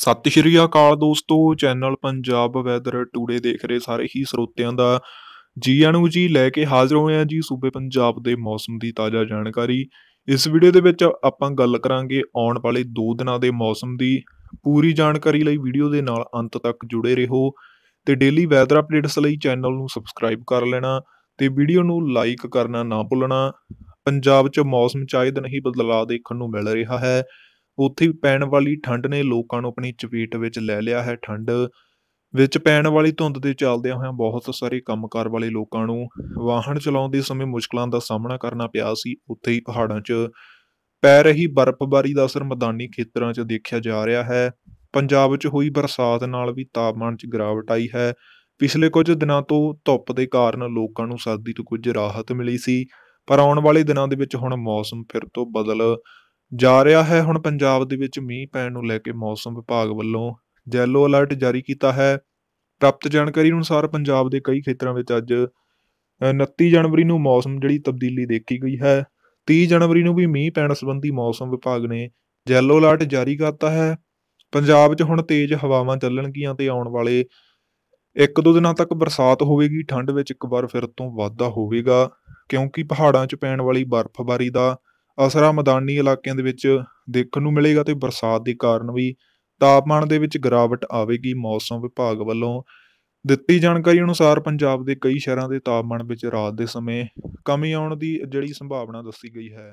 ਸਤਿ ਸ਼੍ਰੀ ਅਕਾਲ ਦੋਸਤੋ channel Punjab weather today ਦੇਖ ਰਹੇ ਸਾਰੇ ਹੀ ਸਰੋਤਿਆਂ ਦਾ ਜੀ ਆਣੂ ਜੀ ਲੈ ਕੇ ਹਾਜ਼ਰ ਹੋਏ ਆ ਜੀ ਸੂਬੇ ਪੰਜਾਬ ਦੇ ਮੌਸਮ ਦੀ ਤਾਜ਼ਾ ਜਾਣਕਾਰੀ ਇਸ ਵੀਡੀਓ ਦੇ ਵਿੱਚ ਆਪਾਂ ਗੱਲ ਕਰਾਂਗੇ ਆਉਣ ਵਾਲੇ 2 ਦਿਨਾਂ ਦੇ ਮੌਸਮ ਦੀ ਪੂਰੀ ਜਾਣਕਾਰੀ ਲਈ ਵੀਡੀਓ ਦੇ ਨਾਲ ਅੰਤ ਤੱਕ ਜੁੜੇ ਰਹੋ ਤੇ ਡੇਲੀ ਵੈਦਰ ਅਪਡੇਟਸ ਲਈ ਚੈਨਲ ਨੂੰ ਸਬਸਕ੍ਰਾਈਬ ਕਰ ਲੈਣਾ ਤੇ ਵੀਡੀਓ ਨੂੰ ਲਾਈਕ ਕਰਨਾ ਨਾ ਭੁੱਲਣਾ ਪੰਜਾਬ 'ਚ ਮੌਸਮ ਚਾਹੇ ਨਹੀਂ ਬਦਲਾਅ ਦੇਖਣ ਨੂੰ ਮਿਲ ਰਿਹਾ ਹੈ ਉੱਥੇ ਪੈਣ ਵਾਲੀ ਠੰਡ ਨੇ ਲੋਕਾਂ ਨੂੰ ਆਪਣੀ ਚਪੇਟ ਵਿੱਚ ਲੈ ਲਿਆ ਹੈ ਠੰਡ ਵਿੱਚ ਪੈਣ ਵਾਲੀ ਧੁੰਦ ਦੇ ਚੱਲਦਿਆਂ ਹੋਇਆਂ ਬਹੁਤ ਸਾਰੇ ਕੰਮਕਾਰ ਵਾਲੇ ਲੋਕਾਂ ਨੂੰ ਵਾਹਨ ਚਲਾਉਂਦੇ ਸਮੇਂ ਮੁਸ਼ਕਲਾਂ ਦਾ ਸਾਹਮਣਾ ਕਰਨਾ ਪਿਆ ਸੀ ਉੱਥੇ ਹੀ ਪਹਾੜਾਂ 'ਚ ਪੈ ਰਹੀ ਬਰਫ਼ਬਾਰੀ ਦਾ ਅਸਰ ਮੈਦਾਨੀ ਖੇਤਰਾਂ 'ਚ ਦੇਖਿਆ ਜਾ ਰਿਹਾ ਹੈ ਪੰਜਾਬ 'ਚ ਹੋਈ ਬਰਸਾਤ ਨਾਲ ਵੀ ਤਾਪਮਾਨ 'ਚ ਗਿਰਾਵਟ ਆਈ ਹੈ ਪਿਛਲੇ ਕੁਝ ਦਿਨਾਂ ਤੋਂ ਧੁੱਪ ਦੇ ਕਾਰਨ ਲੋਕਾਂ ਨੂੰ ਸਰਦੀ ਤੋਂ ਕੁਝ ਰਾਹਤ ਮਿਲੀ ਸੀ ਪਰ ਆਉਣ ਵਾਲੇ ਦਿਨਾਂ ਦੇ ਵਿੱਚ ਹੁਣ ਮੌਸਮ ਫਿਰ ਤੋਂ ਬਦਲ ਜਾ ਰਿਹਾ ਹੈ ਹੁਣ ਪੰਜਾਬ ਦੇ ਵਿੱਚ ਮੀਂਹ ਪੈਣ ਨੂੰ ਲੈ ਕੇ ਮੌਸਮ ਵਿਭਾਗ ਵੱਲੋਂ ਜੈਲੋ ਅਲਰਟ ਜਾਰੀ ਕੀਤਾ ਹੈ ਪ੍ਰਾਪਤ ਜਾਣਕਾਰੀ ਅਨੁਸਾਰ ਪੰਜਾਬ ਦੇ ਕਈ ਖੇਤਰਾਂ ਵਿੱਚ ਅੱਜ 29 ਜਨਵਰੀ ਨੂੰ ਮੌਸਮ ਜਿਹੜੀ ਤਬਦੀਲੀ ਦੇਖੀ ਗਈ ਹੈ 30 ਜਨਵਰੀ ਨੂੰ ਵੀ ਮੀਂਹ ਪੈਣ ਸੰਬੰਧੀ ਮੌਸਮ ਵਿਭਾਗ ਨੇ ਜੈਲੋ ਅਲਰਟ ਜਾਰੀ ਕਰਤਾ ਹੈ ਪੰਜਾਬ 'ਚ ਹੁਣ ਤੇਜ਼ ਹਵਾਵਾਂ ਚੱਲਣਗੀਆਂ ਤੇ ਆਉਣ ਵਾਲੇ ਇੱਕ ਦੋ ਦਿਨਾਂ ਤੱਕ ਬਰਸਾਤ ਹੋਵੇਗੀ ਠੰਡ ਵਿੱਚ ਇੱਕ ਵਾਰ ਫਿਰ ਤੋਂ ਵਾਧਾ ਹੋਵੇਗਾ ਕਿਉਂਕਿ ਪਹਾੜਾਂ 'ਚ ਪੈਣ ਵਾਲੀ ਬਰਫ਼ਬਾਰੀ ਦਾ ਅਸਰਾ ਮੈਦਾਨੀ ਇਲਾਕਿਆਂ ਦੇ ਵਿੱਚ ਦੇਖਣ ਨੂੰ ਮਿਲੇਗਾ ਤੇ ਬਰਸਾਤ ਦੇ ਕਾਰਨ ਵੀ ਤਾਪਮਾਨ ਦੇ ਵਿੱਚ ਗਿਰਾਵਟ ਆਵੇਗੀ ਮੌਸਮ ਵਿਭਾਗ ਵੱਲੋਂ ਦਿੱਤੀ ਜਾਣਕਾਰੀ ਅਨੁਸਾਰ ਪੰਜਾਬ ਦੇ ਕਈ ਸ਼ਹਿਰਾਂ ਦੇ ਤਾਪਮਾਨ ਵਿੱਚ ਰਾਤ ਦੇ ਸਮੇਂ ਕਮੀ ਆਉਣ ਦੀ ਜਿਹੜੀ ਸੰਭਾਵਨਾ ਦੱਸੀ ਗਈ ਹੈ